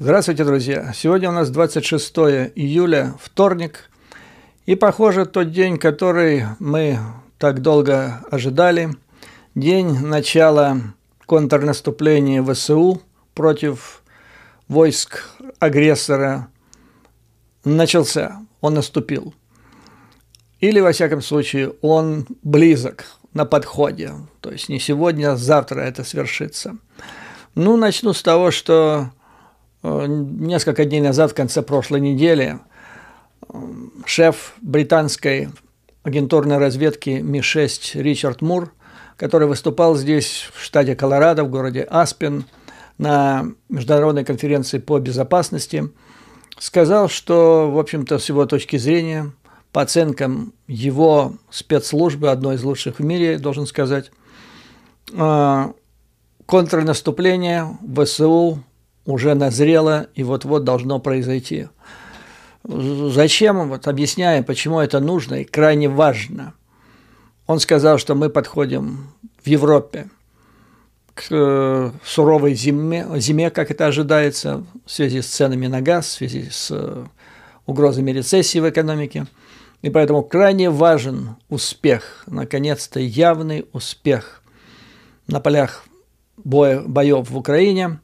Здравствуйте, друзья! Сегодня у нас 26 июля, вторник, и, похоже, тот день, который мы так долго ожидали, день начала контрнаступления ВСУ против войск агрессора начался, он наступил. Или, во всяком случае, он близок, на подходе. То есть не сегодня, а завтра это свершится. Ну, начну с того, что Э, несколько дней назад, в конце прошлой недели, э, шеф британской агентурной разведки Ми-6 Ричард Мур, который выступал здесь, в штате Колорадо, в городе Аспен, на международной конференции по безопасности, сказал, что, в общем-то, с его точки зрения, по оценкам его спецслужбы, одной из лучших в мире, должен сказать, э, контрнаступление ВСУ уже назрело и вот-вот должно произойти. Зачем? Вот объясняя, почему это нужно и крайне важно. Он сказал, что мы подходим в Европе к э, суровой зиме, зиме, как это ожидается, в связи с ценами на газ, в связи с э, угрозами рецессии в экономике. И поэтому крайне важен успех, наконец-то явный успех на полях боев в Украине –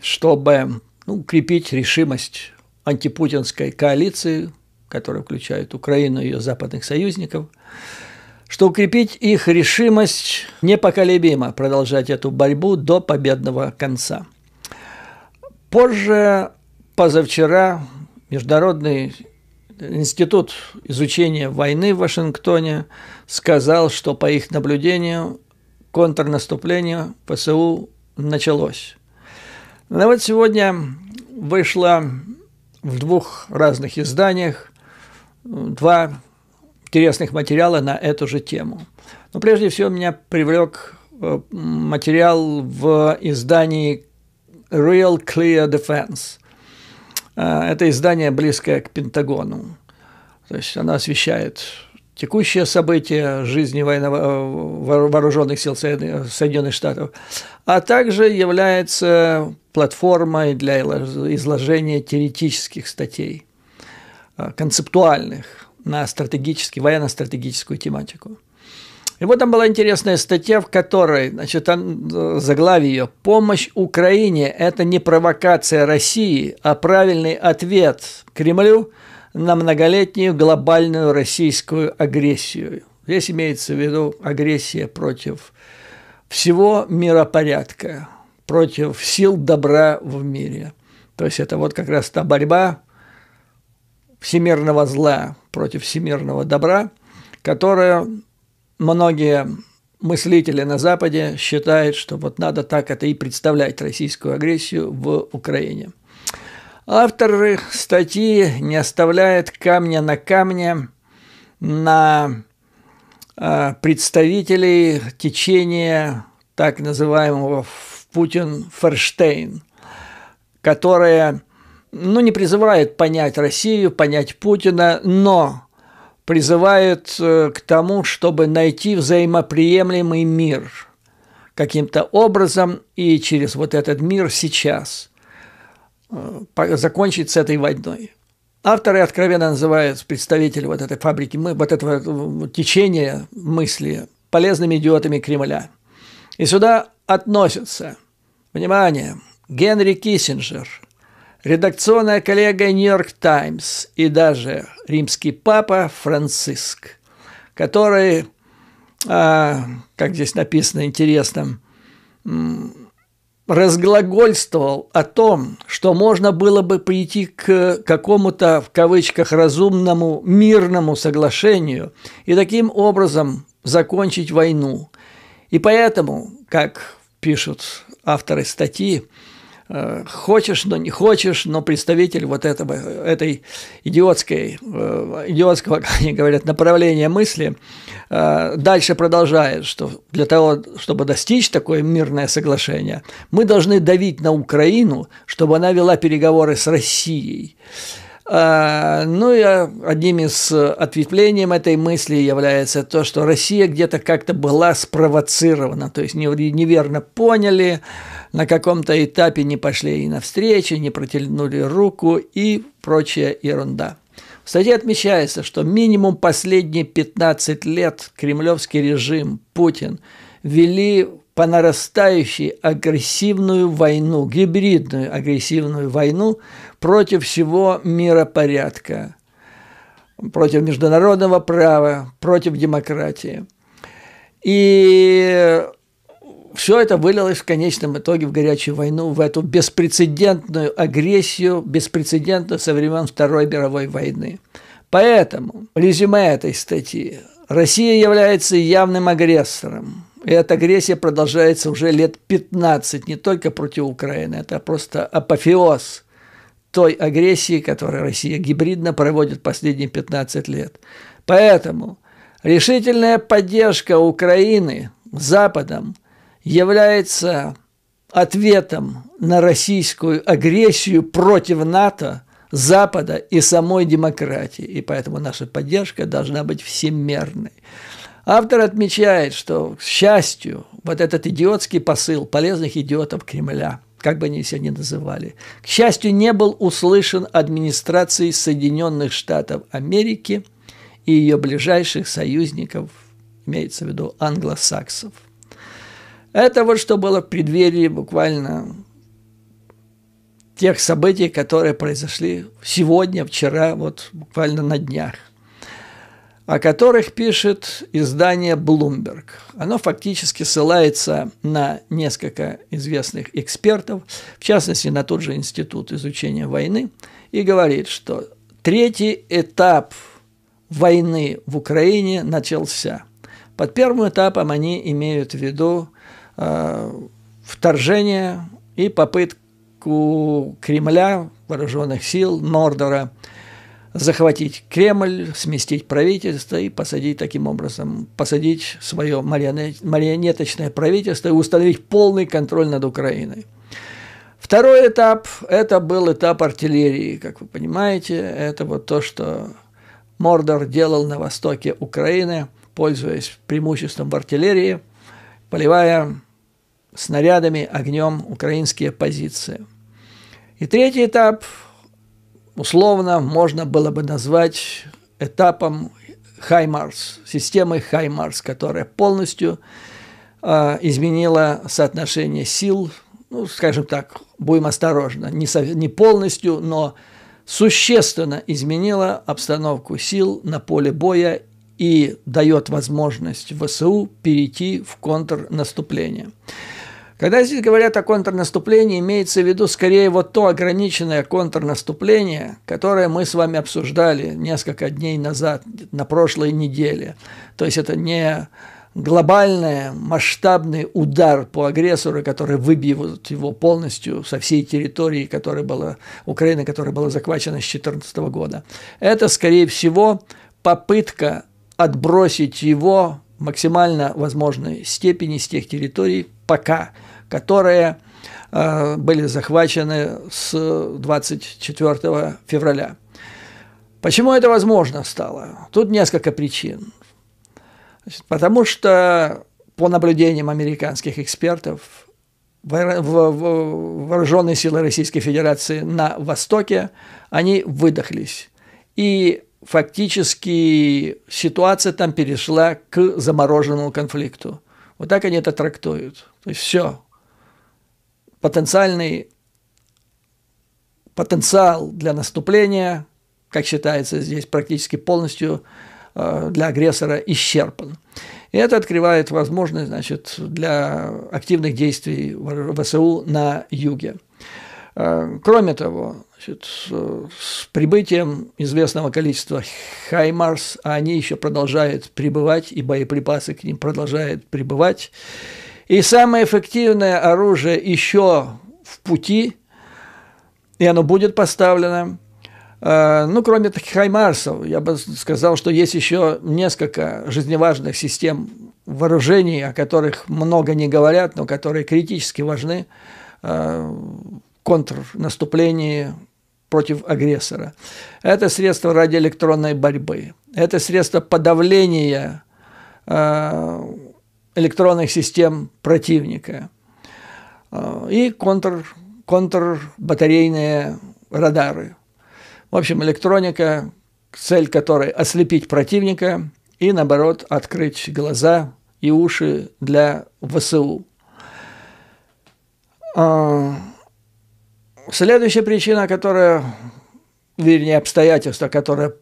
чтобы ну, укрепить решимость антипутинской коалиции, которая включает Украину и ее западных союзников, что укрепить их решимость непоколебимо продолжать эту борьбу до победного конца. Позже, позавчера, Международный институт изучения войны в Вашингтоне сказал, что по их наблюдению контрнаступление ПСУ началось. Ну вот сегодня вышла в двух разных изданиях два интересных материала на эту же тему. Но прежде всего меня привлек э, материал в издании Real Clear Defense. Э, это издание, близкое к Пентагону. То есть оно освещает текущие события жизни военно э, вооруженных сил Соединенных Штатов, а также является платформой для изложения теоретических статей, а, концептуальных на стратегический, военно-стратегическую тематику. И вот там была интересная статья, в которой, значит, э, заглавие ее «Помощь Украине – это не провокация России, а правильный ответ Кремлю на многолетнюю глобальную российскую агрессию». Здесь имеется в виду агрессия против всего миропорядка, против сил добра в мире. То есть это вот как раз та борьба всемирного зла против всемирного добра, которая многие мыслители на Западе считают, что вот надо так это и представлять российскую агрессию в Украине. Авторы статьи не оставляют камня на камне на э, представителей течения так называемого Путин-Ферштейн, которая ну, не призывает понять Россию, понять Путина, но призывает э, к тому, чтобы найти взаимоприемлемый мир каким-то образом и через вот этот мир сейчас э, закончить с этой войной. Авторы откровенно называют представителей вот этой фабрики, вот этого э, течения мысли полезными идиотами Кремля. И сюда относятся – Внимание! Генри Киссинджер, редакционная коллега «Нью-Йорк Таймс» и даже римский папа Франциск, который, а, как здесь написано интересно, разглагольствовал о том, что можно было бы прийти к какому-то, в кавычках, разумному мирному соглашению и таким образом закончить войну. И поэтому, как пишут авторы статьи, э, хочешь, но не хочешь, но представитель вот этого, этой идиотской, э, идиотского, как они говорят, направления мысли, э, дальше продолжает, что для того, чтобы достичь такое мирное соглашение, мы должны давить на Украину, чтобы она вела переговоры с Россией. А, ну и одним из э, ответвлением этой мысли является то, что Россия где-то как-то была спровоцирована, то есть неверно поняли, на каком-то этапе не пошли и навстречу, не протянули руку и прочая ерунда. В статье отмечается, что минимум последние 15 лет кремлевский режим, Путин, вели по нарастающей агрессивную войну, гибридную агрессивную войну против всего миропорядка, против международного права, против демократии. И все это вылилось в конечном итоге в горячую войну, в эту беспрецедентную агрессию, беспрецедентную со времен Второй мировой войны. Поэтому резюме этой статьи. Россия является явным агрессором, и эта агрессия продолжается уже лет 15, не только против Украины, это просто апофеоз той агрессии, которую Россия гибридно проводит последние 15 лет. Поэтому решительная поддержка Украины Западом является ответом на российскую агрессию против НАТО, Запада и самой демократии. И поэтому наша поддержка должна быть всемерной. Автор отмечает, что, к счастью, вот этот идиотский посыл полезных идиотов Кремля, как бы они себя ни называли, к счастью, не был услышан администрацией Соединенных Штатов Америки и ее ближайших союзников, имеется в виду англосаксов. Это вот что было в преддверии буквально тех событий, которые произошли сегодня, вчера, вот буквально на днях о которых пишет издание Bloomberg. Оно фактически ссылается на несколько известных экспертов, в частности на тот же Институт изучения войны, и говорит, что третий этап войны в Украине начался. Под первым этапом они имеют в виду э, вторжение и попытку Кремля, вооруженных сил, Мордора захватить Кремль, сместить правительство и посадить таким образом, посадить свое марионеточное правительство и установить полный контроль над Украиной. Второй этап – это был этап артиллерии, как вы понимаете. Это вот то, что Мордор делал на востоке Украины, пользуясь преимуществом в артиллерии, поливая снарядами, огнем украинские позиции. И третий этап условно можно было бы назвать этапом Хаймарс системой Хаймарс, которая полностью э, изменила соотношение сил, ну, скажем так, будем осторожно, не, со, не полностью, но существенно изменила обстановку сил на поле боя и дает возможность ВСУ перейти в контрнаступление. Когда здесь говорят о контрнаступлении, имеется в виду скорее вот то ограниченное контрнаступление, которое мы с вами обсуждали несколько дней назад, на прошлой неделе. То есть это не глобальный масштабный удар по агрессору, который выбьет его полностью со всей территории, которая была, Украины, которая была захвачена с 2014 года. Это, скорее всего, попытка отбросить его максимально возможной степени с тех территорий, пока, которые э, были захвачены с 24 февраля. Почему это возможно стало? Тут несколько причин. Значит, потому что по наблюдениям американских экспертов, вооруженные силы Российской Федерации на Востоке, они выдохлись. И фактически ситуация там перешла к замороженному конфликту. Вот так они это трактуют. То есть все. Потенциальный потенциал для наступления, как считается здесь, практически полностью э, для агрессора исчерпан. И это открывает возможность значит, для активных действий ВСУ на юге. Э, кроме того, Значит, э, с прибытием известного количества «Хаймарс», а они еще продолжают прибывать, и боеприпасы к ним продолжают прибывать. И самое эффективное оружие еще в пути, и оно будет поставлено. Э, ну, кроме таких «Хаймарсов», я бы сказал, что есть еще несколько жизневажных систем вооружений, о которых много не говорят, но которые критически важны э, контрнаступлении против агрессора. Это средство радиоэлектронной борьбы. Это средство подавления э, электронных систем противника. Э, и контр, контрбатарейные радары. В общем, электроника, цель которой ослепить противника и, наоборот, открыть глаза и уши для ВСУ. Э, Следующая причина, которая, вернее, обстоятельство, которое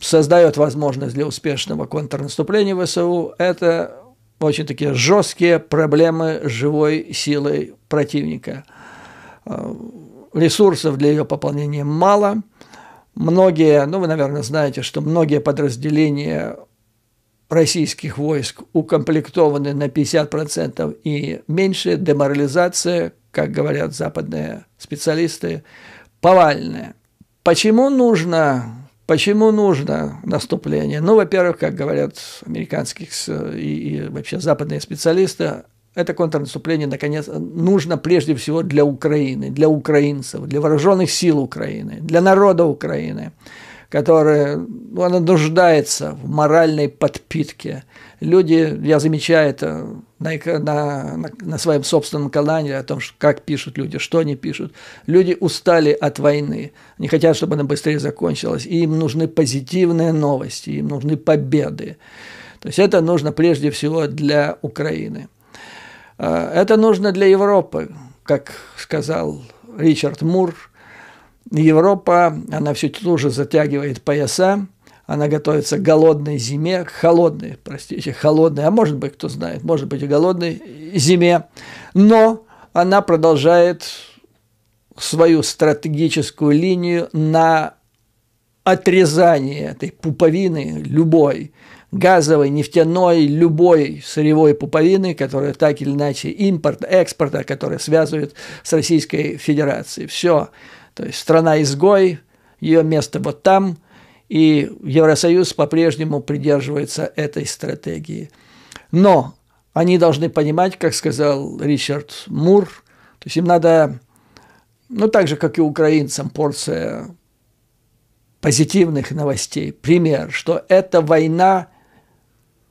создает возможность для успешного контрнаступления ВСУ, это очень такие жесткие проблемы с живой силой противника. Э, ресурсов для ее пополнения мало. Многие, ну вы, наверное, знаете, что многие подразделения российских войск укомплектованы на 50% и меньше, деморализация, как говорят западные специалисты, повальное. Почему нужно, почему нужно наступление? Ну, во-первых, как говорят американские и, и вообще западные специалисты, это контрнаступление, наконец, нужно прежде всего для Украины, для украинцев, для вооруженных сил Украины, для народа Украины, которое, ну, оно нуждается в моральной подпитке, люди, я замечаю это на, на, на своем собственном канале, о том, что, как пишут люди, что они пишут. Люди устали от войны, они хотят, чтобы она быстрее закончилась, и им нужны позитивные новости, им нужны победы. То есть это нужно прежде всего для Украины. А, это нужно для Европы, как сказал Ричард Мур. Европа, она все тоже затягивает пояса, она готовится к голодной зиме, к холодной, простите, холодной, а может быть, кто знает, может быть и голодной зиме, но она продолжает свою стратегическую линию на отрезание этой пуповины любой, газовой, нефтяной, любой сырьевой пуповины, которая так или иначе импорт, экспорта, которая связывает с Российской Федерацией. Все. То есть страна-изгой, ее место вот там – и Евросоюз по-прежнему придерживается этой стратегии. Но они должны понимать, как сказал Ричард Мур, то есть им надо, ну так же, как и украинцам, порция позитивных новостей. Пример, что эта война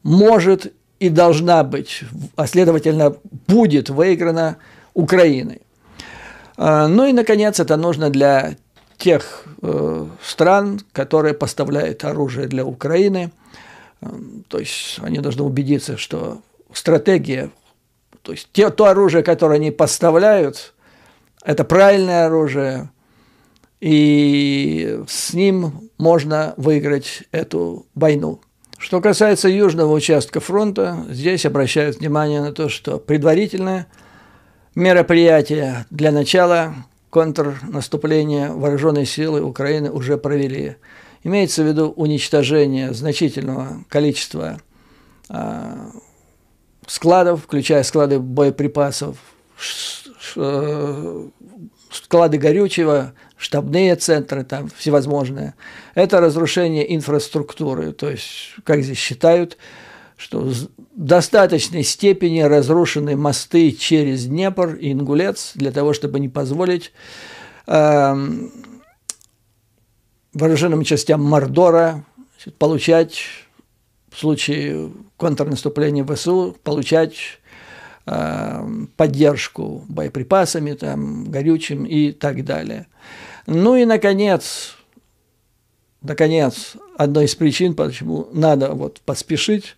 может и должна быть, а следовательно, будет выиграна Украиной. А, ну и, наконец, это нужно для тех э, стран, которые поставляют оружие для Украины. Э, то есть они должны убедиться, что стратегия, то есть те, то оружие, которое они поставляют, это правильное оружие, и с ним можно выиграть эту войну. Что касается южного участка фронта, здесь обращают внимание на то, что предварительное мероприятие для начала контрнаступление вооруженные силы Украины уже провели. Имеется в виду уничтожение значительного количества а, складов, включая склады боеприпасов, э, склады горючего, штабные центры там всевозможные. Это разрушение инфраструктуры, то есть, как здесь считают, что в достаточной степени разрушены мосты через Днепр и Ингулец для того, чтобы не позволить э, вооруженным частям Мордора получать в случае контрнаступления ВСУ, получать э, поддержку боеприпасами, там, горючим и так далее. Ну и, наконец, наконец, одной из причин, почему надо вот поспешить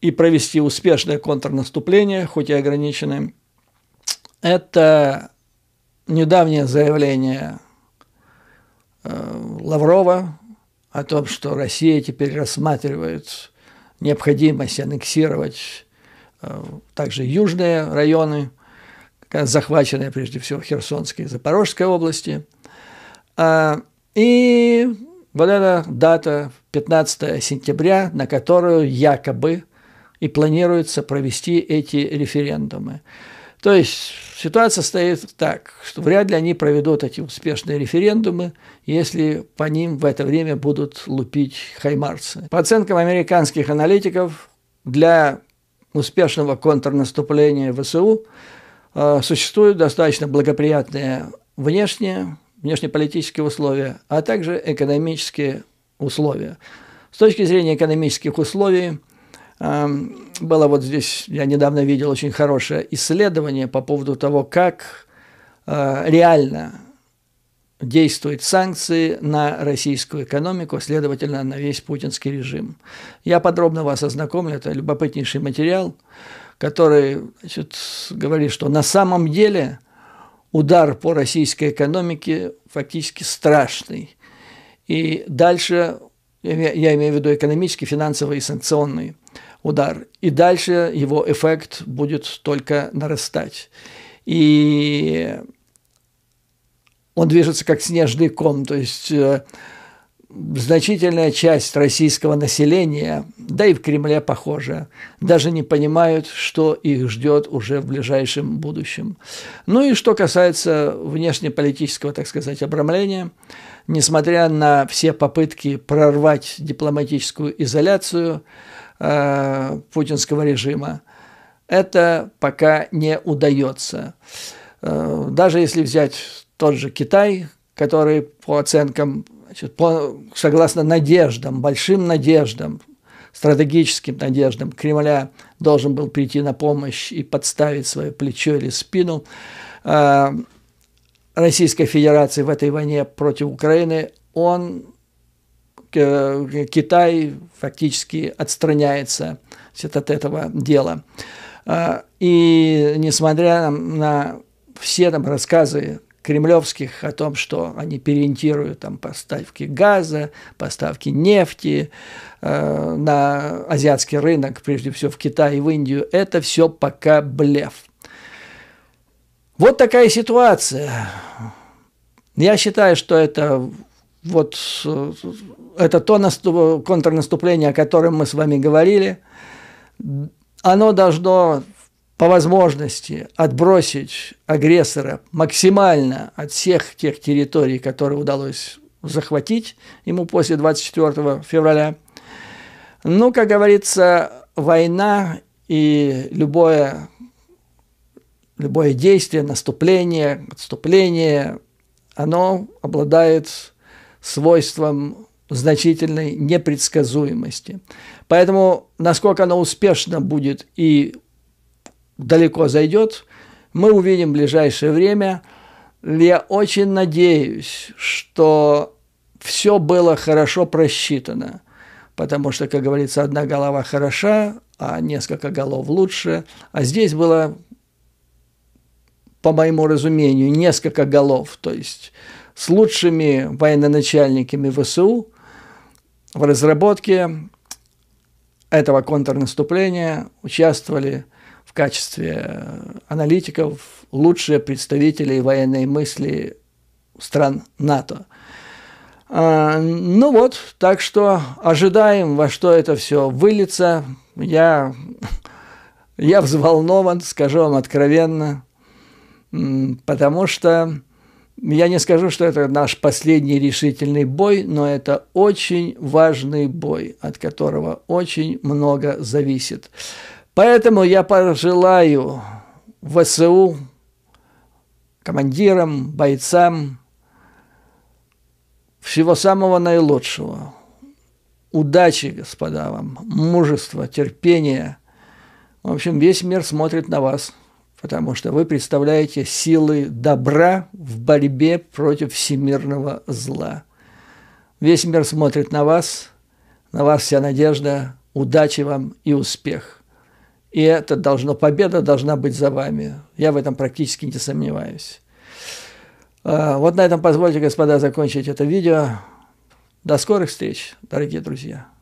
и провести успешное контрнаступление, хоть и ограниченное, это недавнее заявление э, Лаврова о том, что Россия теперь рассматривает необходимость аннексировать э, также южные районы, захваченные прежде всего Херсонской и Запорожской области а – и вот эта дата 15 сентября, на которую якобы и планируется провести эти референдумы. То есть ситуация стоит так, что вряд ли они проведут эти успешные референдумы, если по ним в это время будут лупить хаймарцы. По оценкам американских аналитиков, для успешного контрнаступления ВСУ э, существуют достаточно благоприятные внешние внешнеполитические условия, а также экономические условия. С точки зрения экономических условий, эм, было вот здесь, я недавно видел очень хорошее исследование по поводу того, как э, реально действуют санкции на российскую экономику, следовательно, на весь путинский режим. Я подробно вас ознакомлю, это любопытнейший материал, который значит, говорит, что на самом деле удар по российской экономике фактически страшный. И дальше, я имею в виду экономический, финансовый и санкционный удар. И дальше его эффект будет только нарастать. И он движется как снежный ком, то есть э, значительная часть российского населения, да и в Кремле похоже, даже не понимают, что их ждет уже в ближайшем будущем. Ну и что касается внешнеполитического, так сказать, обрамления, несмотря на все попытки прорвать дипломатическую изоляцию э, путинского режима, это пока не удается. Э, даже если взять тот же Китай, который, по оценкам значит, согласно надеждам, большим надеждам, стратегическим надеждам Кремля должен был прийти на помощь и подставить свое плечо или спину. А, Российской Федерации в этой войне против Украины, он, э, Китай фактически отстраняется от этого дела. А, и несмотря на все там рассказы кремлевских о том, что они переориентируют там, поставки газа, поставки нефти э, на азиатский рынок, прежде всего в Китай и в Индию, это все пока блеф. Вот такая ситуация. Я считаю, что это вот это то наступ, контрнаступление, о котором мы с вами говорили, оно должно по возможности отбросить агрессора максимально от всех тех территорий, которые удалось захватить ему после 24 февраля. Ну, как говорится, война и любое, любое действие, наступление, отступление, оно обладает свойством значительной непредсказуемости. Поэтому, насколько оно успешно будет и далеко зайдет, мы увидим в ближайшее время. Я очень надеюсь, что все было хорошо просчитано, потому что, как говорится, одна голова хороша, а несколько голов лучше. А здесь было, по моему разумению, несколько голов, то есть с лучшими военачальниками ВСУ в разработке этого контрнаступления участвовали – качестве аналитиков лучшие представители военной мысли стран НАТО. А, ну вот, так что ожидаем, во что это все выльется. Я, я взволнован, скажу вам откровенно, потому что я не скажу, что это наш последний решительный бой, но это очень важный бой, от которого очень много зависит. Поэтому я пожелаю ВСУ, командирам, бойцам всего самого наилучшего. Удачи, господа, вам, мужества, терпения. В общем, весь мир смотрит на вас, потому что вы представляете силы добра в борьбе против всемирного зла. Весь мир смотрит на вас, на вас вся надежда, удачи вам и успех. И это должно, победа должна быть за вами. Я в этом практически не сомневаюсь. А, вот на этом позвольте, господа, закончить это видео. До скорых встреч, дорогие друзья.